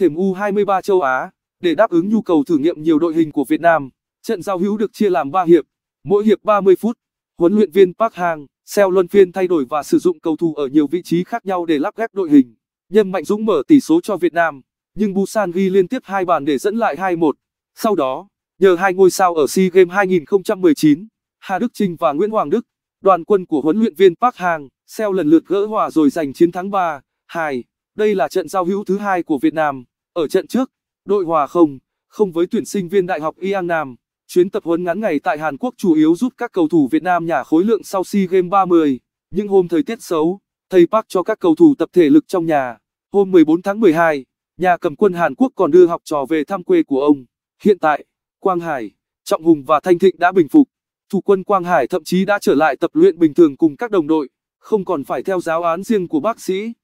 thềm U23 châu Á. Để đáp ứng nhu cầu thử nghiệm nhiều đội hình của Việt Nam, trận giao hữu được chia làm 3 hiệp, mỗi hiệp 30 phút. Huấn luyện viên Park Hang, Seo luân phiên thay đổi và sử dụng cầu thủ ở nhiều vị trí khác nhau để lắp ghép đội hình. Nhân Mạnh Dũng mở tỷ số cho Việt Nam, nhưng Busan ghi liên tiếp hai bàn để dẫn lại 2-1. Sau đó, nhờ hai ngôi sao ở SEA Games 2019, Hà Đức Trinh và Nguyễn Hoàng Đức, đoàn quân của huấn luyện viên Park Hang, Seo lần lượt gỡ hòa rồi giành chiến thắng 3-2. Đây là trận giao hữu thứ hai của Việt Nam. Ở trận trước, đội hòa không, không với tuyển sinh viên Đại học Yang Nam. Chuyến tập huấn ngắn ngày tại Hàn Quốc chủ yếu giúp các cầu thủ Việt Nam nhả khối lượng sau SEA Games 30. Nhưng hôm thời tiết xấu, thầy Park cho các cầu thủ tập thể lực trong nhà. Hôm 14 tháng 12, nhà cầm quân Hàn Quốc còn đưa học trò về thăm quê của ông. Hiện tại, Quang Hải, Trọng Hùng và Thanh Thịnh đã bình phục. Thủ quân Quang Hải thậm chí đã trở lại tập luyện bình thường cùng các đồng đội, không còn phải theo giáo án riêng của bác sĩ.